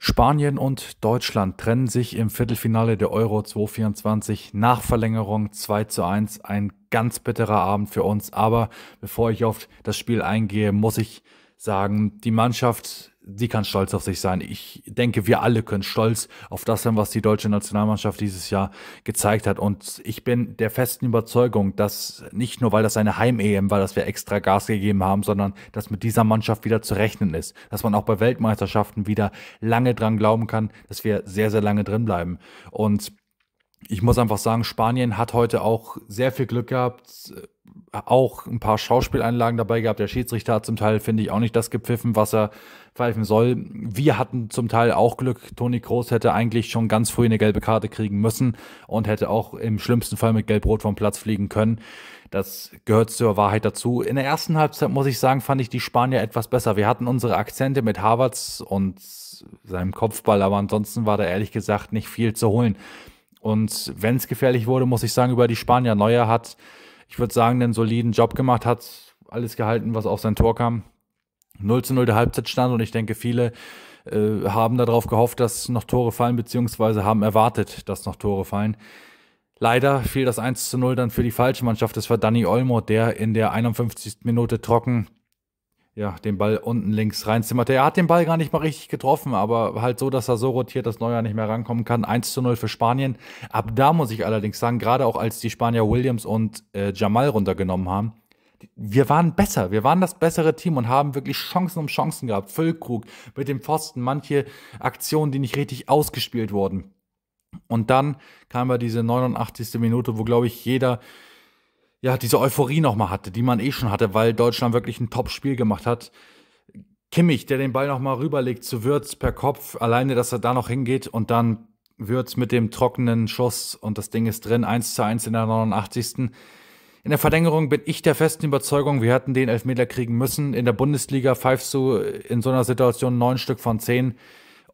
Spanien und Deutschland trennen sich im Viertelfinale der Euro 2024 nach Verlängerung 2 zu 1. Ein ganz bitterer Abend für uns. Aber bevor ich auf das Spiel eingehe, muss ich sagen, die Mannschaft sie kann stolz auf sich sein. Ich denke, wir alle können stolz auf das sein, was die deutsche Nationalmannschaft dieses Jahr gezeigt hat. Und ich bin der festen Überzeugung, dass nicht nur, weil das eine Heim-EM war, dass wir extra Gas gegeben haben, sondern dass mit dieser Mannschaft wieder zu rechnen ist. Dass man auch bei Weltmeisterschaften wieder lange dran glauben kann, dass wir sehr, sehr lange drin bleiben. Und ich muss einfach sagen, Spanien hat heute auch sehr viel Glück gehabt auch ein paar Schauspieleinlagen dabei gehabt. Der Schiedsrichter hat zum Teil, finde ich, auch nicht das gepfiffen, was er pfeifen soll. Wir hatten zum Teil auch Glück. Toni Kroos hätte eigentlich schon ganz früh eine gelbe Karte kriegen müssen und hätte auch im schlimmsten Fall mit Gelb-Rot vom Platz fliegen können. Das gehört zur Wahrheit dazu. In der ersten Halbzeit, muss ich sagen, fand ich die Spanier etwas besser. Wir hatten unsere Akzente mit Havertz und seinem Kopfball, aber ansonsten war da ehrlich gesagt nicht viel zu holen. Und wenn es gefährlich wurde, muss ich sagen, über die Spanier. Neuer hat ich würde sagen, einen soliden Job gemacht, hat alles gehalten, was auf sein Tor kam. 0 zu 0 der Halbzeitstand und ich denke, viele äh, haben darauf gehofft, dass noch Tore fallen, beziehungsweise haben erwartet, dass noch Tore fallen. Leider fiel das 1 zu 0 dann für die falsche Mannschaft. Das war Danny Olmo, der in der 51. Minute trocken ja, den Ball unten links reinzimmerte. Er hat den Ball gar nicht mal richtig getroffen, aber halt so, dass er so rotiert, dass Neuer nicht mehr rankommen kann. 1 zu 0 für Spanien. Ab da muss ich allerdings sagen, gerade auch als die Spanier Williams und äh, Jamal runtergenommen haben, wir waren besser, wir waren das bessere Team und haben wirklich Chancen um Chancen gehabt. Füllkrug mit dem Pfosten, manche Aktionen, die nicht richtig ausgespielt wurden. Und dann kam ja diese 89. Minute, wo, glaube ich, jeder ja, diese Euphorie nochmal hatte, die man eh schon hatte, weil Deutschland wirklich ein Top-Spiel gemacht hat. Kimmich, der den Ball nochmal rüberlegt zu Würz per Kopf, alleine, dass er da noch hingeht und dann Würz mit dem trockenen Schuss und das Ding ist drin, 1 zu 1 in der 89. In der Verlängerung bin ich der festen Überzeugung, wir hätten den Elfmeter kriegen müssen. In der Bundesliga pfeifst du in so einer Situation neun Stück von zehn.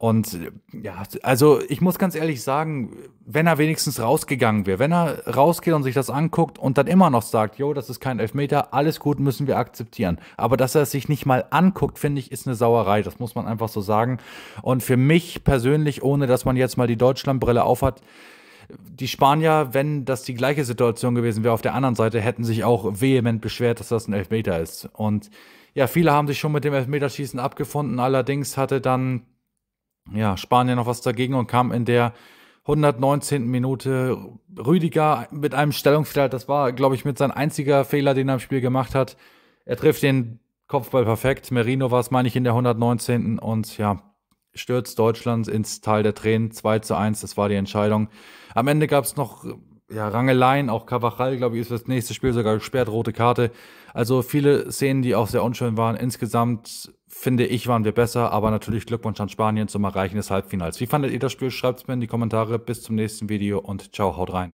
Und ja, also ich muss ganz ehrlich sagen, wenn er wenigstens rausgegangen wäre, wenn er rausgeht und sich das anguckt und dann immer noch sagt, jo, das ist kein Elfmeter, alles gut, müssen wir akzeptieren. Aber dass er es sich nicht mal anguckt, finde ich, ist eine Sauerei. Das muss man einfach so sagen. Und für mich persönlich, ohne dass man jetzt mal die Deutschlandbrille aufhat, die Spanier, wenn das die gleiche Situation gewesen wäre auf der anderen Seite, hätten sich auch vehement beschwert, dass das ein Elfmeter ist. Und ja, viele haben sich schon mit dem Elfmeterschießen abgefunden. Allerdings hatte dann ja, Spanien noch was dagegen und kam in der 119. Minute Rüdiger mit einem Stellungsfehler. Das war, glaube ich, mit sein einziger Fehler, den er im Spiel gemacht hat. Er trifft den Kopfball perfekt. Merino war es, meine ich, in der 119. Und ja, stürzt Deutschland ins Tal der Tränen. 2 zu 1, das war die Entscheidung. Am Ende gab es noch ja, Rangeleien. Auch Cavachal, glaube ich, ist das nächste Spiel sogar gesperrt, rote Karte. Also viele Szenen, die auch sehr unschön waren. Insgesamt finde ich, waren wir besser, aber natürlich Glückwunsch an Spanien zum Erreichen des Halbfinals. Wie fandet ihr das Spiel? Schreibt es mir in die Kommentare. Bis zum nächsten Video und ciao, haut rein.